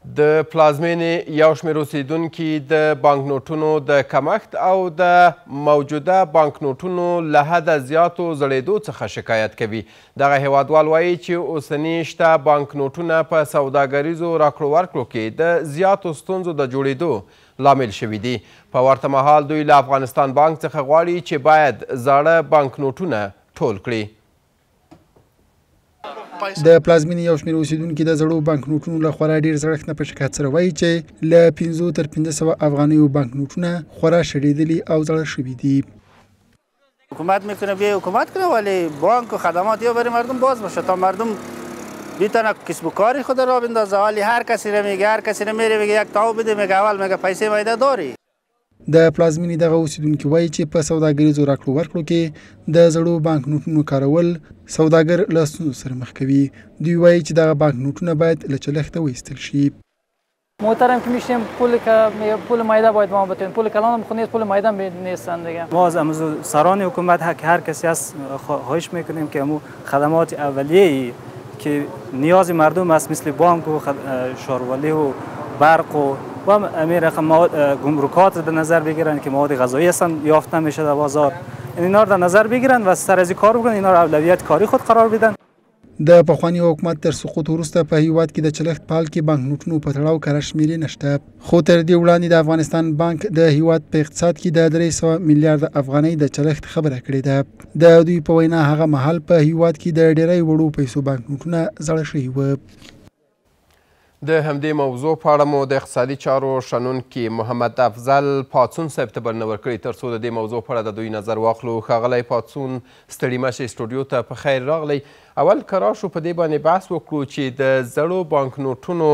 د پلازمینې یو شمېر اوسیدونکي د بانکنوټونو د کمښت او د موجوده بانکنوټونو له حده زیاتو زړېدو څخه شکایت کوي دغه هیوادوال وایي چې اوسني شته بانکنوټونه په سوداګریزو راکړو ورکړو کې د زیاتو ستونزو د جوړېدو لامل شوي دي په ورته مهال دوی له افغانستان بانک څخه غواړي چې باید زاړه بانکنوټونه ټول کړي د پلازمینې یو شمېر اوسیدونکو د زړو بانکنوټونو له خورا ډیر زړښت نه په شکایت سره وایي چې له 500 تر 1500 افغانیو بانکنوټونه خورا شړېدلي او زړه شوي دي حکومت میکنه بیا حکومت کنه ولی بانک و خدمات یا برای مردم باز باشه تا مردم بیتونه کسب و کاری خود را بندازه حالی هر کسی رو میگه هر کسی رو میره میگه یک تاو بده میگه اول میگه پیسه میده داری د پلازمینې دغه اوسیدونکو وایي چې په سوداګریزو راکړو ورکړو کې د زړو بانک نوټونو کارول سوداګر له ستونزو سره مخ کوي دوی وایي چې دغه بانک نوټونه باید له چلښته وایستل شي محترم که میشیم پول پول مایده باید ما بتونیم پول کلان خونه پول مایده نیستن دیگه ما از امروز سران حکومت هر کسی از خواهش میکنیم که امو خدمات اولیه که نیاز مردم است مثل بانک و شاروالی و برق و و امیر رقم گمرکات در نظر بگیرن که مواد غذایی هستن یافت نمیشه در بازار اینا رو در نظر بگیرن و سر از کار بکنن اینا رو اولویت کاری خود قرار بدن د پخوانی حکومت تر سقوط وروسته په هیواد کې د چلښت پال کې بانکنوټونو په تړاو کره شمیرې نشته خو تر دې وړاندې د افغانستان بانک د هیواد په اقتصاد کې د درې سوه میلیارد افغانۍ د چلښت خبره کړې ده د دوی په وینا هغه مهال په هیواد کې د ډیری وړو پیسو بانکنوټونه زړه شوي وه د همدې موضوع په اړه مو د اقتصادي چارو شنونکي محمد افضل پاڅون صاحب ته بلنه ورکړې تر څو د دې موضوع په اړه د دوی نظر واخلو ښاغلی پاڅون ستړي مشي سټوډیو ته په خیر راغلی اول که راشو په دې باندې بحث وکړو چې د زړو بانکنوټونو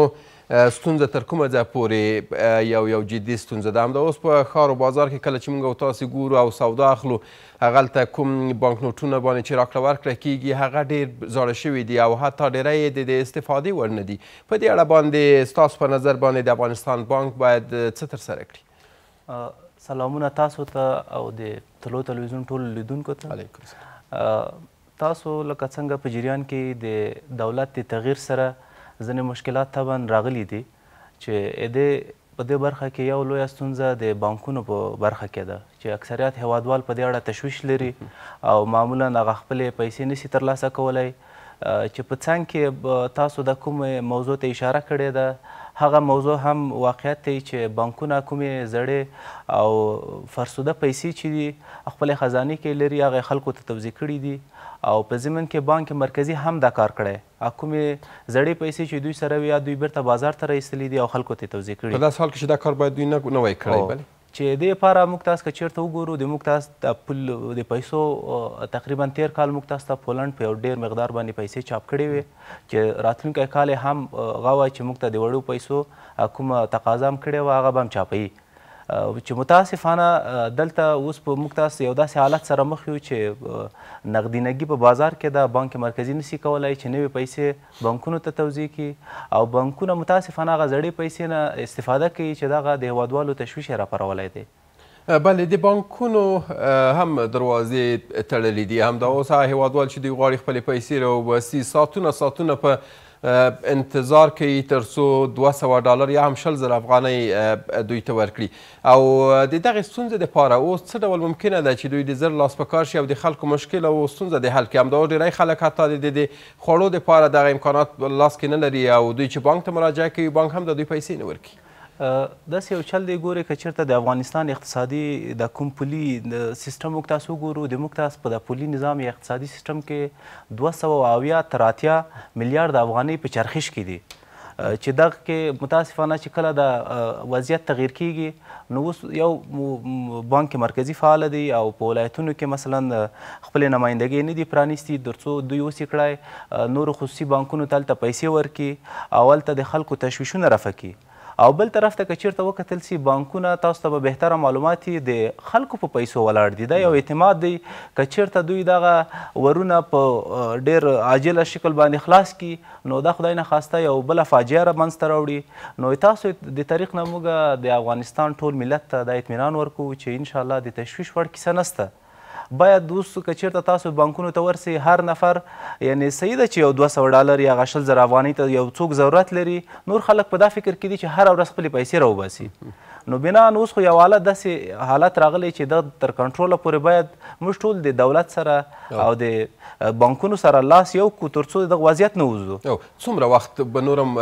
ستونزه تر کومه ځای پورې یو یو جدي ستونزه ده همدا اوس په ښارو بازار کې کله چې موږ او تاسې ګورو او سودا اخلو هغلته کوم بانکنوټونه باندې چې راکړه ورکړه کیږي هغه ډیر زاړه شوي دي او حتی ډیری یې د استفادې ور نه دي په دې اړه باندې ستاسو په نظر باندې د افغانستان بانک باید څه ترسره کړي سلامونه تاسو ته او د تلو تلویزیون ټول لیدونکو ته تاسو لکه څنګه په جریان کې د دولت د تغییر سره ځینې مشکلات طبعا راغلي دي چې د په دې برخه کې یو لویه ستونزه د بانکونو په برخه کې ده چې اکثریت هیوادوال په دې اړه تشویش لري او معمولا هغه خپلې پیسې نشي ترلاسه کولی چې په څنګ کې تاسو د کوم موضوع ته اشاره کړې ده هغه موضوع هم واقعیت دی چې بانکونه کومې زړې او فرسوده پیسې چې دي خپلې خزانې کې لري هغه خلکو ته توضیح کړي دي او په ضمن کې بانک مرکزی هم دا کار کړی کومې زړې پیسې چې دوی سره وي یا دوی بیرته بازار ته را ایستلي دي او خلکو ته توضیح کړي په داسې حال کې چې دا کار باید دوی نه وای کړی بلې چې دې لپاره موږ تاسو که چیرته وګورو د موږ تاسو د پل د پیسو تقریبا تیر کال موږ تاسو ته پولند په یو ډېر مقدار باندې پیسې چاپ کړې وې چې راتلونکی کال هم غوا چې موږ ته د وړو پیسو کومه تقاضا هم کړې وه هغه به هم چاپوي چې متاسفانه دلته اوس په موږ تاسو یو داسې حالت سره مخ یو چې نقدینګي په بازار کې د بانک مرکزی نسی کولای چې نوې پیسې بانکونو ته توزیع کړي او بانکونه متاسفانه هغه زړې پیسې نه استفاده کوي چې دغه د هیوادوالو تشویش یې راپارولی دی بله د بانکونو هم دروازې تړلې دي همدا اوس هغه هیوادوال چې دوی غواړي خپلې پیسې راوباسي ساعتونه ساعتونه په انتظار کوي تر څو دوه سوه ډالر یا هم شل زره افغانۍ دوی ته ورکړي او د دغې ستونزې دپاره اوس څه ډول ممکنه ده چې دوی د زر لاس په کار شي او د خلکو مشکل او ستونزه د حل کړي همدغه ډېری خلک حتی د د خوړو دپاره دغه امکانات لاس کې نه لري او دوی چې بانک ته مراجعه کوي بانک هم د دوی پیسې نه ورکړي داسې یو چل دی ګورې که چېرته د افغانستان اقتصادي د کوم پولي سیستم موږ تاسو وګورو د موږ تاسو په د پولي نظام یا اقتصادي سیستم کې دوه سوه اویا تر اتیا میلیارد افغانۍ په چرخش کې دي چې دغه کې متاسفانه چې کله د وضعیت تغییر کیږي نو اوس یو بانک مرکزی فعال دی او په ولایتونو کې مثلا خپل نمائندګۍ نه دي پرانیستي ترڅو دوی اوس کړای نور خصوصي بانکونو ته پیسې ورکړي او هلته د خلکو تشویشونه رفع کړي او بل طرف ته که چیرته وکتل سي بانکونه تاسو ته به بهتره معلومات د خلکو په پیسو ولاړ دي دا یو اعتماد دی که چیرته دوی دغه ورونه په ډیر عاجله شکل باندې خلاص کی نو دا خدای نه خواسته یو بله فاجعه رامنځته راوړي نو تاسو د طریق نه موږ د افغانستان ټول ملت ته دا اطمینان ورکوو چې انشاءالله د تشویش وړ کیسه نسته باید دوستو که چیرته تاسو بانکونو ته ورسئ هر نفر یعنی صحیح ده چې یو دوه سوه ډالر یا هغه شل زره افغانۍ ته یو څوک ضرورت لري نور خلک په دا فکر کې دي چې هره ورځ خپلې پیسې راوباسي نو بنا اوس خو یو حالت داسې حالت راغلی چې د تر کنټروله پورې باید موږ ټول د دولت سره او د بانکونو سره لاس یو کو تر څو دغه وضعیت نه ووځو څومره وخت به نورم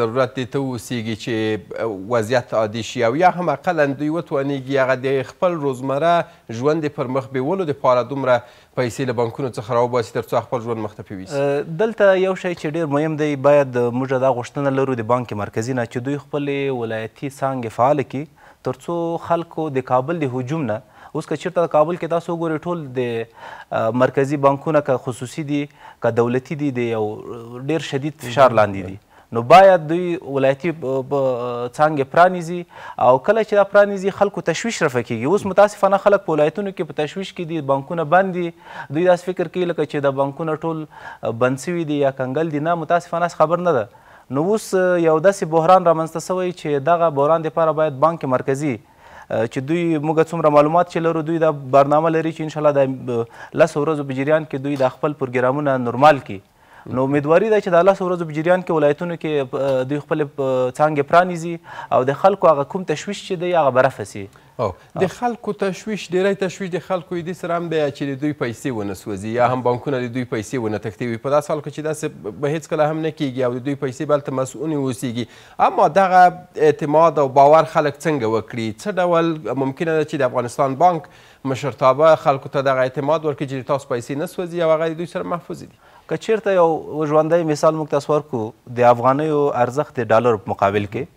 ضرورت دی ته اوسیږي چې وضعیت عادي شي او یا هم اقلا دوی وتوانیږي هغه د خپل روزمره ژوند پر مخ بیولو دپاره دومره پیسې له بانکونو څخه راوباسي تر څو خپل ژوند مخ ته پیویسي دلته یو شی چې ډیر مهم دی باید موږ دا غوښتنه لرو د بانک مرکزي نه چې دوی خپلې ولایتي څانګې فعاله کړي ترڅو خلکو د کابل د هجوم نه اوس که چیرته کابل کې تاسو وګورئ ټول د مرکزی بانکونه که خصوصي دي که دولتي دي د یو ډیر شدید فشار لاندې دي نو باید دوی ولایتي څانګې پرانیزي او کله چې دا پرانیزي خلکو تشویش رفع کیږي اوس متاسفانه خلک په ولایتونو کې په تشویش کې دي بانکونه بند دي دوی داسې فکر کوي لکه چې دا بانکونه ټول بند سوي دي یا کنګل دي نه متاسفانه خبر نه ده نو اوس یو داسې بحران رامنځته سوی چې دغه بحران دپاره باید بانک مرکزي چې دوی موږ څومره معلومات چې لرو دوی دا برنامه لري چې انشاءالله د لسو ورځو په جریان کې دوی د خپل پروګرامونه نورمال کړي نو امیدواري ده چې د لسو ورځو په جریان کې ولایتونو کې دوی خپل څانګې پرانیزي او د خلکو هغه کوم تشویش چې دی هغه برفه سي او oh, د oh. خلکو تشویش ډیری تشویش د خلکو دې سره هم دی چې د دوی پیسې ونه سوځي یا هم بانکونه د دوی پیسې ونه تښتي وي په داسې حال کې چې داسې به هیڅکله هم نه کیږي او د دوی پیسې بلته مسؤونې اوسیږي اما دغه اعتماد او باور خلک څنګه وکړي څه ډول ممکنه ده چې د افغانستان بانک مشرتابه خلکو ته دغه اعتماد ورکړي چې تاسو پیسې نه سوځي او هغه د دوی سره محفوظ دي که چیرته یو ژوندی مثال موږ تاسو ورکړو د افغانیو ارزښت د ډالر په مقابل کې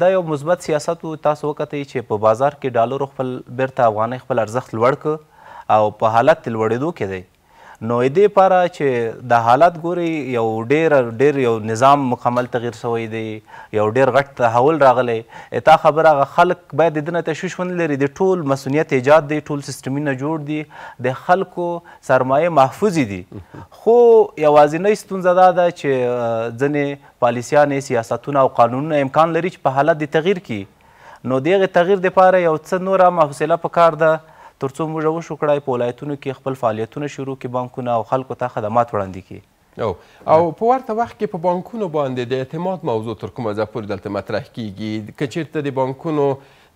دا یو مثبت سیاست و تاسو وکتئ چې په بازار کې ډالرو خپل بیرته افغانۍ خپل ارزښت لوړ او په حالت لوړېدو کې دی نو دې لپاره چې د حالات ګوري یو ډېر ډېر یو نظام مکمل تغیر شوی دی یو ډېر غټ تحول راغلی تا خبره هغه خلک باید د نه تشویش ونه لري د ټول مسؤلیت ایجاد دی ټول سیستمونه جوړ دي د خلکو سرمایه محفوظ دي خو یوازینۍ ستونزه دا ده چې ځینې پالیسیانې سیاستونه او قانونونه امکان لري چې په حالت د تغیر کې نو د هغې تغیر دپاره یو څه نوره حوصله په کار ده ترڅو موږ وشو کړای په ولایتونو کې خپل فعالیتونه شروع کړي بانکونه او خلکو ته خدمات وړاندې کړي او او په ورته وخت کې په بانکونو باندې د اعتماد موضوع تر کومه ځه پورې دلته مطرح کیږي که چیرته د بانکونو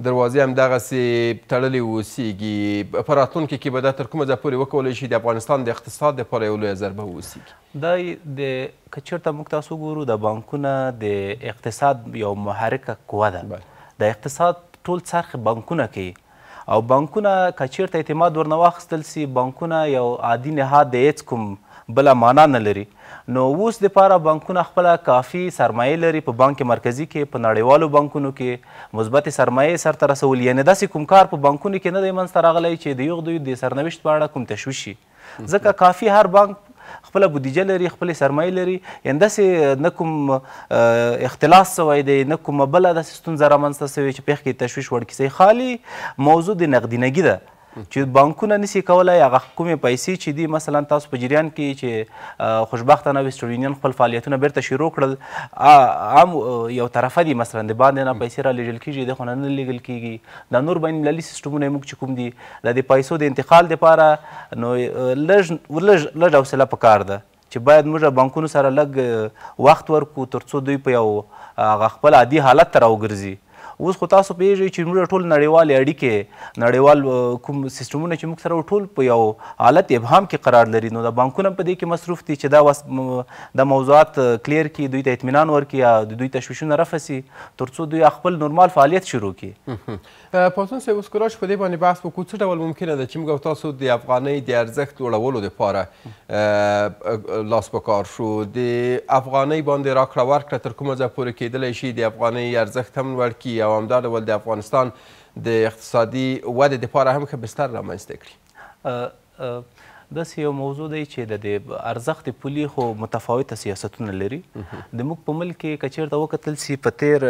دروازې هم دغسې تړلې اوسیږي په راتلونکي کې به دا تر کومه ځه پورې وکولی شي د افغانستان د اقتصاد دپاره یو لویه ضربه واوسیږي دا د که چیرته موږ تاسو ګورو د بانکونه د اقتصاد یو محرکه قوه ده د اقتصاد ټول څرخ بانکونه کوي او بانکونه کچیرته اعتماد ورنه واخیستل سي بانکونه یو عادي نهاد د هیڅ کوم بله معنا نه لري نو اوس دپاره بانکونه خپله کافي سرمایه لري په بانک مرکزي کې په نړیوالو بانکونو کې مثبتې سرمایې سرته رسول یعنې داسې کوم کار په بانکونو کې نه دی منځته راغلی چې د یو دوی د سرنوشت په اړه کوم تشویش شي ځکه کافي هر بانک خپل بودیجه لري خپل سرمایه لري یعنې داسې نه کوم اختلاس سوی دی نه کومه بله داسې ستونزه رامنځته سوې چې په کې تشویش وړ کیسې خالي موضوع د نقدینګي ده چې بانکونه نسی کولای هغه کومې پیسې چې دي مثلا تاسو په جریان کې چې خوشبختانه ویسټرن یونین خپل فعالیتونه بیرته شروع کړل عام یو طرفه دي مثلا د باندې نه پیسې را لیږل کیږي د خو نه لیږل کیږي دا نور بین المللي سیسټمونه موږ چې کوم دي د دې پیسو د انتقال لپاره نو لږ لږ لږ حوصله پکار ده چې باید موږ بانکونو سره لږ وخت ورکو ترڅو دوی په یو هغه خپل عادي حالت ته راوګرځي اوس خو تاسو پیژې چې موږ ټول نړیوال اړیکې نړیوال کوم سیستمونه چې موږ سره ټول په یو حالت ابهام کې قرار لري نو د بانکونو په دې کې مصروف دي چې دا وس د موضوعات کلیر کړي دوی ته اطمینان ورکړي یا د دوی تشویشونه رفع سي ترڅو دوی خپل نورمال فعالیت شروع کړي پاتون سه اوس کولاش په دې باندې بحث وکړو څه ډول ممکنه ده چې موږ تاسو د افغانۍ د ارزښت لوړولو لپاره لاس په کار شو د افغانۍ باندې راکړه ورکړه تر کومه ځای پورې کېدلی شي د افغانۍ ارزښت هم لوړ کړي دوامدار ول د افغانستان د اقتصادي ودې لپاره هم ښه بستر رامنځته کړي داسې یو موضوع دی چې د ارزښت پولي خو متفاوته سیاستونه لري د موږ په ملک کې کچیر د وکتل سی په تیر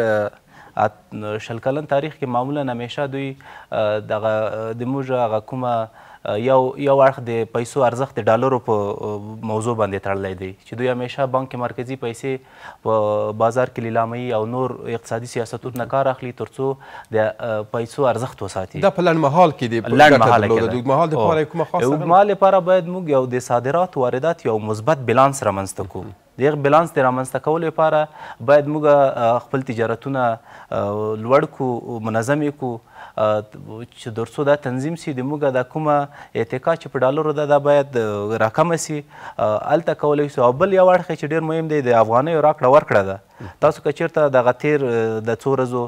شلکلن تاریخ کې معمولا همیشه دوی دغه د موږ هغه کومه یو یو اړخ د پیسو ارزښت د ډالرو په موضوع باندې تړلی دی چې دوی همیشه بانک مرکزی پیسې په بازار کې لیلاموي او نور اقتصادي سیاستونو نه کار اخلي تر څو د پیسو ارزښت وساتي دا په لنډمهال کې دی لنډمهال کې د اوږدمهال لپاره کومه خاصه اوږدمهال لپاره باید موږ یو د صادرات واردات یو مثبت بیلانس رامنځته کړو د یغ بیلانس د رامنځته کولو لپاره باید موږ خپل تجارتونه لوړ کړو منظم یې کړو چې درسو دا تنظیم سي د موږ د کومه اتکا چې په ډالرو ده دا باید راکمه سي الته کولی سو او بل یو اړخ چې ډیر مهم دی د افغانیو راکړه ورکړه ده تاسو که چیرته دغه تیر د څو ورځو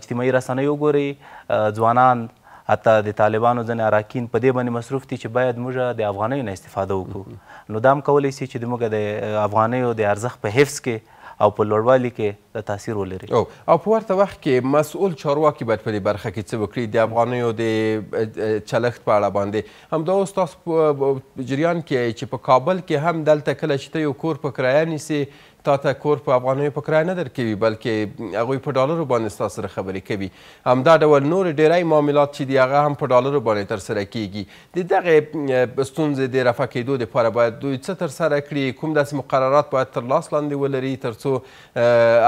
اجتماعي رسنۍ وګورئ ځوانان حتی د طالبانو ځنې اراکین په دې باندې مصروف دي چې باید موږ د افغانیو نه استفاده وکړو نو دا هم کولی سي چې موږ د افغانیو د ارزښت په حفظ کې او په لوړوالي کې د تاثیر ولري او, او په ورته وخت کې مسؤل چارواکي باید په دې برخه کې څه وکړي د افغانیو د چلښت په اړه باندې همدا اوس تاسو جریان کې چې په کابل کې هم دلته کله چې ته یو کور په کرایه نیسې تا ته کور په افغانیو په کرایه نه درکوي بلکې هغوی په ډالرو باندې ستا سره خبرې کوي همدا ډول نور ډیری معاملات چې دي هغه هم په ډالرو باندې ترسره کیږي د دغې ستونزې د رفع کیدو دپاره باید دوی څه ترسره کړي کوم داسې مقررات باید تر لاس لاندې ولري تر څو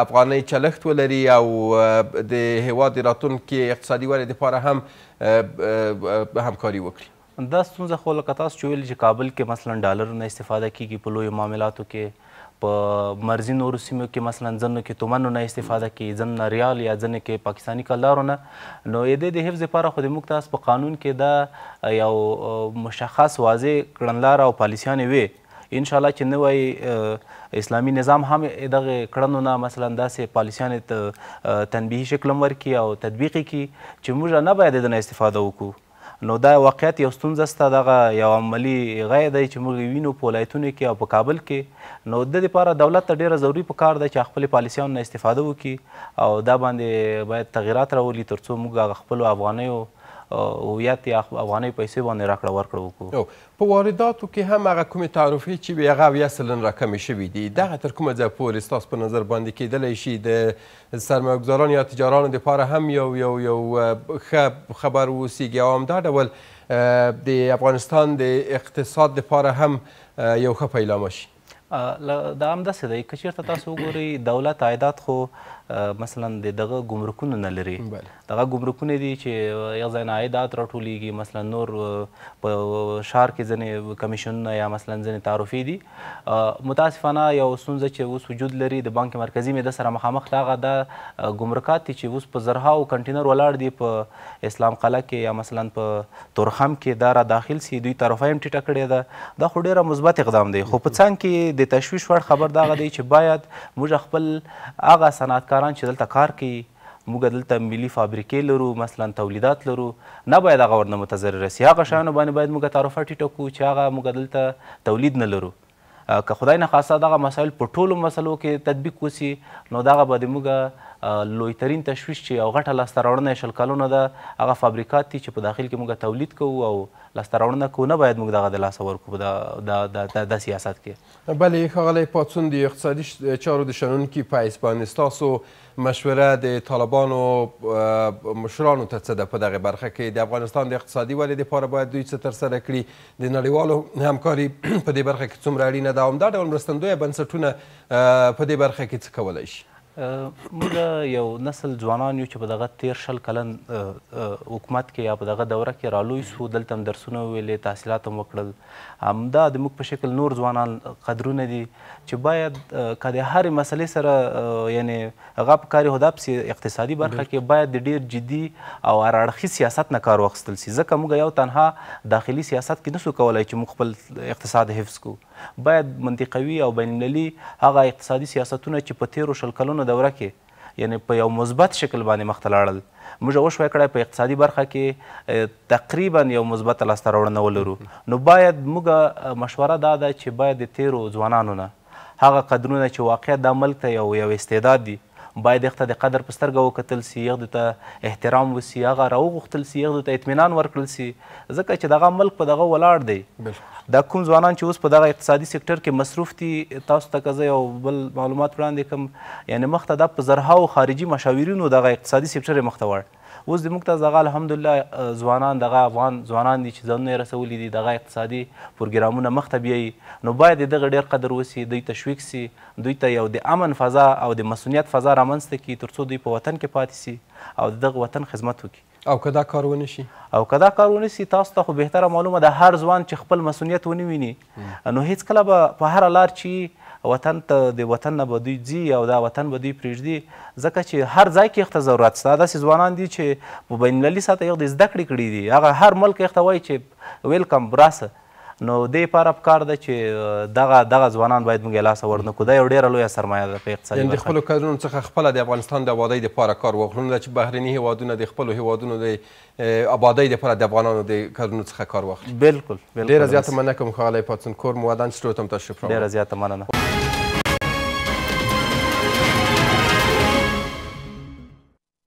افغانۍ چلښت ولري او د هیواد د راتلونکي اقتصادي ودې دپاره هم همکاري وکړي دا ستونزه خو لکه تاسو چې ویل چې کابل کې مثلا ډالرو نه استفاده کیږي په لویو معاملاتو کې په مرزي نورو سیمو کې مثلا ځنه کې تومنو نه استفاده کوي ځنه ریال یا ځنه کې پاکستانی کلدارو نه نو یې د دې حفظ لپاره خو د موږ تاسو په قانون کې دا یو مشخص واضح کړنلار او پالیسیانې وي ان شاء الله چې نوې اسلامی نظام هم دغه کړنو نه مثلا داسې پالیسیانې تنبیهي شکل ورکړي او تطبیق کړي چې موږ نه باید د نه استفاده وکړو نو دا واقعیت یو ستونزه سته دغه یو عملی غی دی چې موږ وینو په ولایتونو کې او په کابل کې نو د لپاره دولت ته ډیره ضروری په کار ده چې خپل پالیسیانو نه استفاده وکړي او دا باندې باید تغیرات راولي ترڅو موږ خپل افغانیو هویت یا افغانۍ پیسې باندې راکړه ورکړه وکړو په وارداتو کې هم هغه کومې تعرفې چې وي هغه اویا سلن راکمې شوي دي دغه تر کومه ځای پورې ستاسو په نظر باندې کیدلی شي د سرمایهګزارانو یا تجارانو دپاره هم یو یو یو ښه خبر واوسیږي او همدا ډول د افغانستان د اقتصاد دپاره هم یو ښه پیلامه شي دا همداسې دی که چېرته تاسو وګورئ دولت عایدات خو مثلا د دغه ګمرکونه نه لري دغه ګمرکونه دي چې یو ځای نه عایدات راټولیږي مثلا نور په ښار کې ځینې کمیشنونه یا مثلا ځینې تعرفې دي متاسفانه یو ستونزه چې اوس وجود لري د بانک مرکزي معده سره مخامخ هغه د ګمرکات دي چې اوس په زرهاو کنټینر ولاړ دي په اسلام قلعه کې یا مثلا په تورخم کې دا را داخل سي دوی تعرفه هم ټیټه کړې ده دا خو ډېره مثبت اقدام دی خو په څنګ کې د تشویش وړ خبر دا دی چې باید موږ خپل هغه صنعتکار کاران چې دلته کار کوي موږ دلته ملي فابریکې لرو مثلا تولیدات لرو نه باید هغه ورنه متضرره سي هغه شیانو باندې باید موږ تعرفه ټیټه کړو چې هغه موږ دلته تولید نه لرو که خدای نه خاصه دغه مسایل په ټولو مسلو کې تطبیق وسي نو دغه به د موږ لویترین تشویش چې او غټه لاسته راوړنه شل کلونه ده هغه فابریکات دي چې په داخل کې موږ تولید کوو او لاسته راوړنه کوو نه باید موږ دغه د لاسه ورکړو په دا سیاست کې بلې ښاغلی پاڅون د اقتصادي چارو د شنونکي په حیث باندې مشوره د طالبانو مشرانو ته څه ده په دغه برخه کې د افغانستان د اقتصادي ودې لپاره باید دوی څه ترسره کړي د نړیوالو همکاري په دې برخه کې څومره اړینه ده او همدا ډول مرستندویه بنسټونه په دې برخه کې څه کولی شي موږ یو نسل ځوانان یو چې په دغه تیر شل کلن حکومت کې یا په دغه دوره کې رالوی سو دلته هم درسونه ویلې تحصیلات هم وکړل همدا د موږ په شکل نور ځوانان قدرونه دي چې باید که د هرې مسلې سره یعنی هغه په کاري هدا پسې اقتصادي برخه کې باید د ډېر جدي او هر اړخي سیاست نه کار واخیستل سي ځکه موږ یو تنها داخلي سیاست کې نسو کولی چې موږ خپل اقتصاد حفظ کوو باید منطقوي او بینالمللي هغه اقتصادي سیاستونه چې په تیرو شل کلونو دوره کې یعنې په یو مثبت شکل باندې مخته لاړل موږ وشوی کړی په اقتصادي برخه کې تقریبا یو مثبت لاسته راوړنه ولرو نو باید موږ مشوره دا ده چې باید د تیرو ځوانانو نه هغه قدرونه چې واقع دا ملک ته یو یو استعداد دی باید هغه ته د قدر په سترګه وکتل سي هغه ته احترام وسي هغه راوغوښتل سي هغه ته اطمینان ورکړل سي ځکه چې دغه ملک په دغه ولاړ دی دا کوم ځوانان چې اوس په دغه اقتصادي سکتور کې مصروف دي تاسو ته که یو بل معلومات وړاندې کوم یعنې مخته دا په زرهاو خارجي مشاورینو دغه اقتصادي سکتور یې مخته وړ اوس زموږ ته دغه الحمدلله ځوانان دغه افغان ځوانان دي چې ځانونه یې رسولي دي دغه اقتصادي پروګرامونه مخته بیایي نو باید د دغه ډېر قدر وسي دوی تشویق سي دوی ته یو د امن فضا او د مسؤلیت فضا رامنځته کړي تر څو دوی په وطن کې پاتې سي او دغه وطن خدمت وکړي او کدا کار ونشي او کدا کار ونشي تاسو ته خو بهتره معلومه ده هر ځوان چې خپل مسؤلیت ونه ویني نو هیڅ کله به په هر لار چې وطن ته د وطن نه به دوی ځي او دا وطن به دوی پرېږدي ځکه چې هر ځای کې هغه ته ضرورت شته داسې ځوانان دي چې په بین المللي سطح یې د زده کړې کړي دي هغه هر ملک هغه وایي چې ویلکم راسه نو دې لپاره پکار ده چې دغه دغه ځوانان باید موږ لاسه ورنکړو دا یو ډېره لویه سرمایه ده په اقتصادي یعنې د خپلو کارونو څخه خپله د افغانستان د ابادۍ دپاره کار واخلو نه چې بهرني هېوادونه د خپلو هېوادونو د ابادۍ دپاره د افغانانو د کارونو څخه کار واخلي بلکل ډېره زیاته مننه کوم ښاغلی پاتسونکور مودن چې روتم تشریف راوړ ډېره زیاته مننه